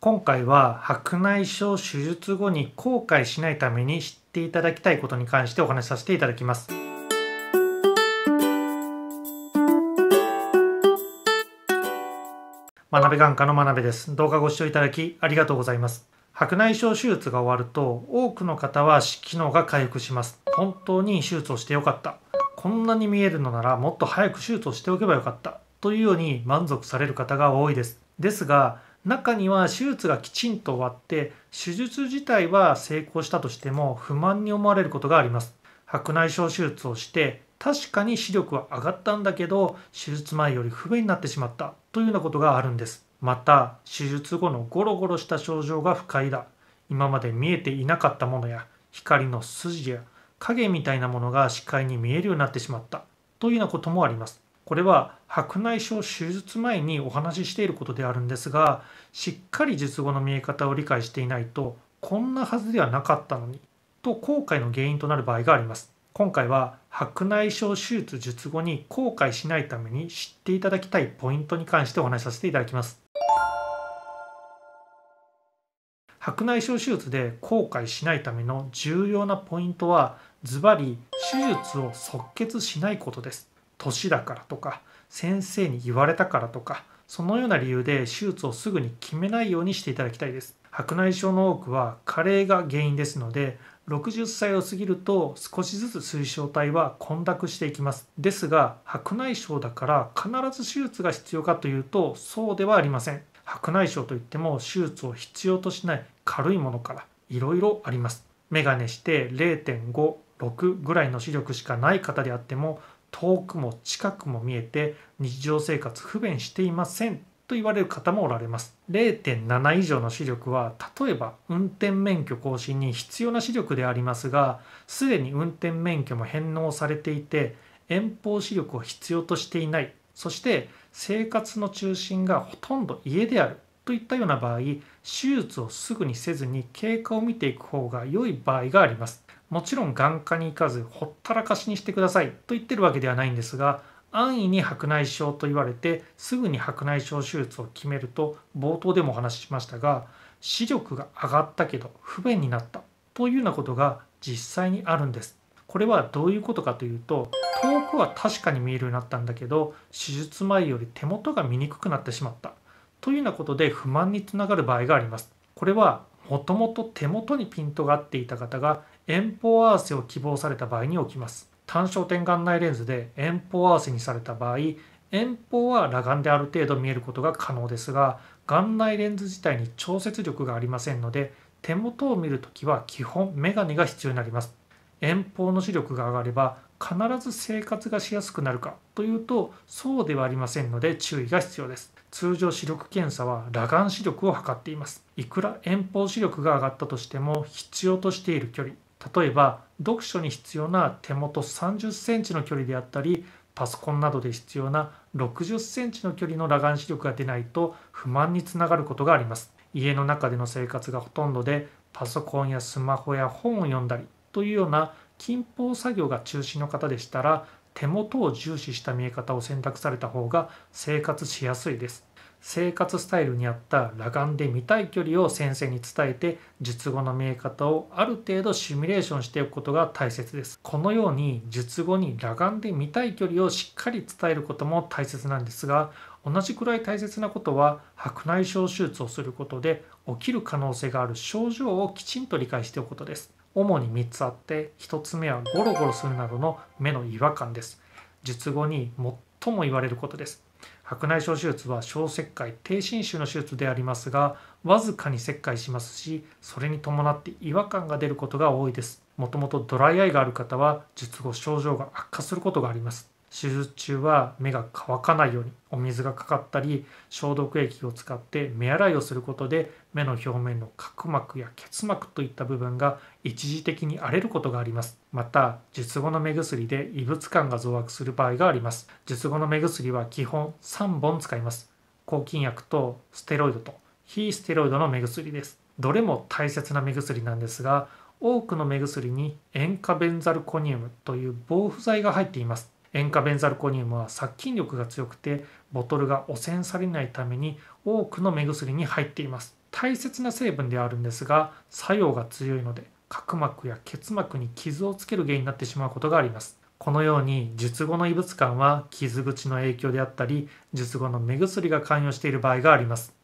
今回は白内障手術後に後悔しないために知っていただきたいことに関してお話しさせていただきます。学べ眼科の学べです。動画ご視聴いただきありがとうございます。白内障手術が終わると多くの方は機能が回復します。本当に手術をしてよかった。こんなに見えるのならもっと早く手術をしておけばよかった。というように満足される方が多いです。ですが、中には手術がきちんと終わって手術自体は成功したとしても不満に思われることがあります白内障手術をして確かに視力は上がったんだけど手術前より不便になってしまったというようなことがあるんですまた手術後のゴロゴロした症状が不快だ今まで見えていなかったものや光の筋や影みたいなものが視界に見えるようになってしまったというようなこともありますこれは白内障手術前にお話ししていることであるんですがしっかり術後の見え方を理解していないとこんなはずではなかったのにと後悔の原因となる場合があります今回は白内障手術術後に後悔しないために知っていただきたいポイントに関してお話しさせていただきます白内障手術で後悔しないための重要なポイントはズバリ手術を即決しないことです年だからとか先生に言われたからとかそのような理由で手術をすぐに決めないようにしていただきたいです白内障の多くは加齢が原因ですので60歳を過ぎると少しずつ水晶体は混濁していきますですが白内障だから必ず手術が必要かというとそうではありません白内障といっても手術を必要としない軽いものからいろいろありますメガネして0.56ぐらいの視力しかない方であっても遠くも近くも見えて日常生活不便していませんと言われる方もおられます0.7以上の視力は例えば運転免許更新に必要な視力でありますがすでに運転免許も返納されていて遠方視力を必要としていないそして生活の中心がほとんど家であるといったような場合手術をすぐにせずに経過を見ていく方が良い場合がありますもちろん眼科に行かずほったらかしにしてくださいと言ってるわけではないんですが安易に白内障と言われてすぐに白内障手術を決めると冒頭でもお話ししましたが視力が上がったけど不便になったというようなことが実際にあるんです。これはどういうことかというと遠くは確かに見えるようになったんだけど手術前より手元が見にくくなってしまったというようなことで不満につながる場合があります。これはもともと手元にピントが合っていた方が遠方合わせを希望された場合に起きます単焦点眼内レンズで遠方合わせにされた場合遠方は裸眼である程度見えることが可能ですが眼内レンズ自体に調節力がありませんので手元を見るときは基本メガネが必要になります遠方の視力が上がれば必ず生活がしやすくなるかというとそうではありませんので注意が必要です通常視力検査は裸眼視力を測っていますいくら遠方視力が上がったとしても必要としている距離例えば読書に必要な手元30センチの距離であったりパソコンなどで必要な60センチの距離の裸眼視力が出ないと不満につながることがあります家の中での生活がほとんどでパソコンやスマホや本を読んだりというような近方作業が中心の方でしたら手元を重視した見え方を選択された方が生活しやすいです生活スタイルに合った裸眼で見たい距離を先生に伝えて術後の見え方をある程度シミュレーションしておくことが大切ですこのように術後に裸眼で見たい距離をしっかり伝えることも大切なんですが同じくらい大切なことは白内障手術をすることで起きる可能性がある症状をきちんと理解しておくことです主に3つあって1つ目はゴロゴロするなどの目の違和感です術後に最も言われることです白内障手術は小切開低侵襲の手術でありますがわずかに切開しますしそれに伴って違和感が出ることが多いですもともとドライアイがある方は術後症状が悪化することがあります手術中は目が乾かないようにお水がかかったり消毒液を使って目洗いをすることで目の表面の角膜や結膜といった部分が一時的に荒れることがありますまた術後の目薬で異物感が増悪する場合があります術後の目薬は基本3本使います抗菌薬とステロイドと非ステロイドの目薬ですどれも大切な目薬なんですが多くの目薬に塩化ベンザルコニウムという防腐剤が入っています塩化ベンザルコニウムは殺菌力が強くてボトルが汚染されないために多くの目薬に入っています大切な成分であるんですが作用が強いので角膜や結膜に傷をつける原因になってしまうことがありますこのように術後の異物感は傷口の影響であったり術後の目薬が関与している場合があります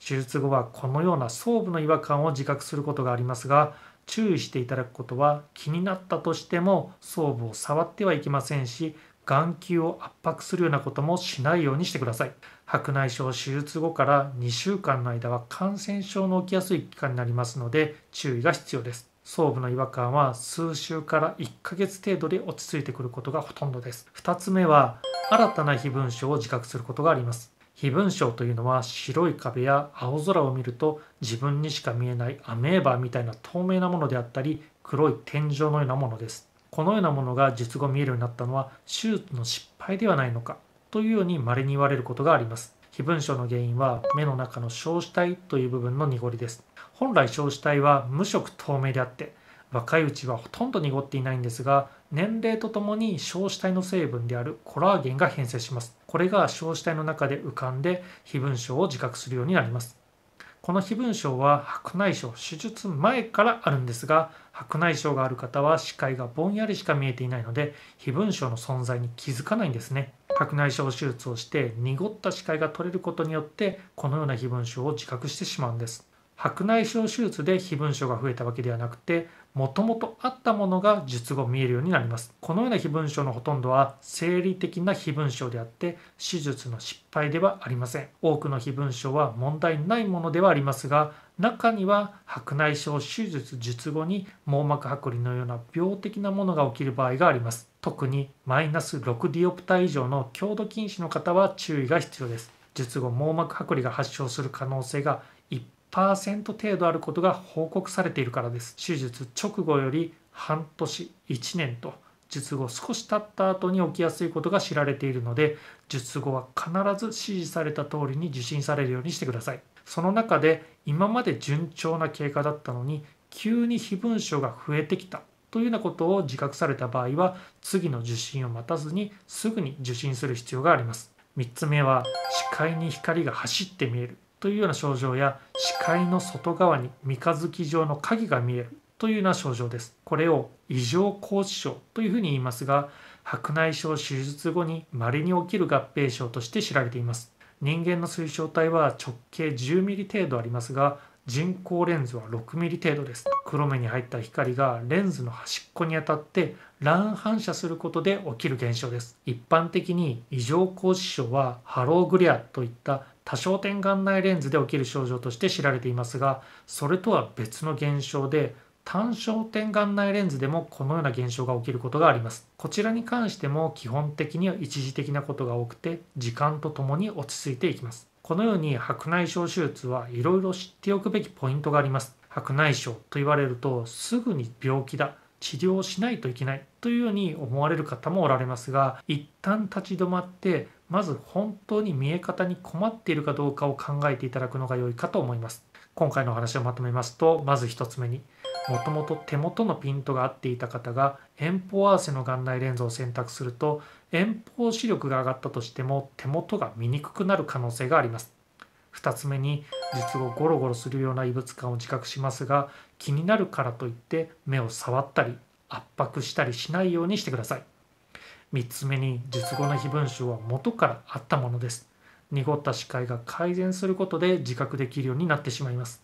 手術後はこのような装部の違和感を自覚することがありますが注意していただくことは気になったとしても装部を触ってはいけませんし眼球を圧迫するようなこともしないようにしてください白内障手術後から2週間の間は感染症の起きやすい期間になりますので注意が必要です装部の違和感は数週から1ヶ月程度で落ち着いてくることがほとんどです2つ目は新たな非分症を自覚することがあります非文章というのは白い壁や青空を見ると自分にしか見えないアメーバみたいな透明なものであったり黒い天井のようなものですこのようなものが術後見えるようになったのは手術の失敗ではないのかというように稀に言われることがあります非文章の原因は目の中の硝子体という部分の濁りです本来硝子体は無色透明であって若いうちはほとんど濁っていないんですが年齢とともに硝子体の成分であるコラーゲンが変性しますこれが小子体の中で浮かんで非分症を自覚するようになりますこの非分症は白内障手術前からあるんですが白内障がある方は視界がぼんやりしか見えていないので非分症の存在に気づかないんですね白内障手術をして濁った視界が取れることによってこのような非分症を自覚してしまうんです白内障手術で非分症が増えたわけではなくてもともとあったものが述語見えるようになりますこのような非文章のほとんどは生理的な非文章であって手術の失敗ではありません多くの非文章は問題ないものではありますが中には白内障手術術後に網膜剥離のような病的なものが起きる場合があります特にマイナス6ディオプタ以上の強度禁止の方は注意が必要です術後網膜剥離が発症する可能性が10%程度あることが報告されているからです手術直後より半年1年と術後少し経った後に起きやすいことが知られているので術後は必ず指示された通りに受診されるようにしてくださいその中で今まで順調な経過だったのに急に非分症が増えてきたというようなことを自覚された場合は次の受診を待たずにすぐに受診する必要があります3つ目は視界に光が走って見えるというような症状や視界の外側に三日月状の影が見えるというような症状です。これを異常拘置症というふうに言いますが、白内障手術後に稀に起きる合併症として知られています。人間の水晶体は直径10ミリ程度ありますが、人工レンズは6ミリ程度です。黒目に入った光がレンズの端っこに当たって乱反射することで起きる現象です。一般的に異常光視症はハローグレアといった多焦点眼内レンズで起きる症状として知られていますがそれとは別の現象で単焦点眼内レンズでもこのような現象が起きることがありますこちらに関しても基本的には一時的なことが多くて時間とともに落ち着いていきますこのように白内障手術はいろいろ知っておくべきポイントがあります白内障と言われるとすぐに病気だ治療しないといけないというように思われる方もおられますが一旦立ち止まってまず本当に見え方に困っているかどうかを考えていただくのが良いかと思います今回のお話をまとめますとまず1つ目にもともと手元のピントが合っていた方が遠方合わせの眼内レンズを選択すると遠方視力が上がったとしても手元が見にくくなる可能性があります2つ目に術後ゴロゴロするような異物感を自覚しますが気になるからといって目を触ったり圧迫したりしないようにしてください3つ目に術後の非分子は元からあったものです濁った視界が改善することで自覚できるようになってしまいます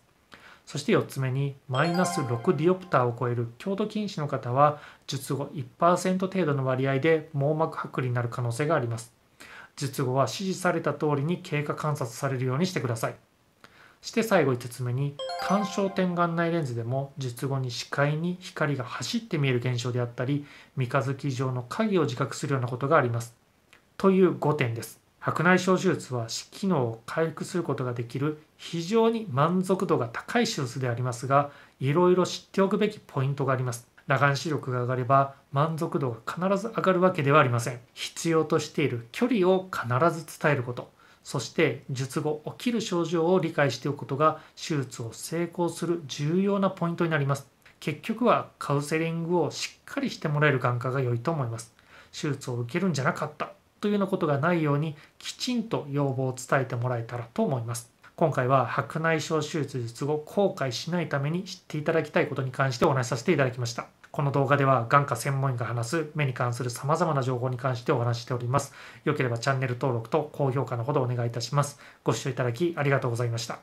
そして4つ目にマイナス6ディオプターを超える強度近視の方は術後1%程度の割合で網膜剥離になる可能性があります術後は指示された通りに経過観察されるようにしてくださいして最後5つ目に単焦点眼内レンズでも術後に視界に光が走って見える現象であったり三日月状の影を自覚するようなことがありますという5点です白内障手術は機能を回復することができる非常に満足度が高い手術でありますがいろいろ知っておくべきポイントがあります裸眼視力が上がれば満足度が必ず上がるわけではありません必要としている距離を必ず伝えることそして術後起きる症状を理解しておくことが手術を成功する重要なポイントになります結局はカウンセリングをしっかりしてもらえる眼科が良いと思います手術を受けるんじゃなかったというようなことがないようにきちんと要望を伝えてもらえたらと思います今回は白内障手術術後後悔しないために知っていただきたいことに関してお話しさせていただきましたこの動画では眼科専門医が話す目に関する様々な情報に関してお話しております。よければチャンネル登録と高評価のほどお願いいたします。ご視聴いただきありがとうございました。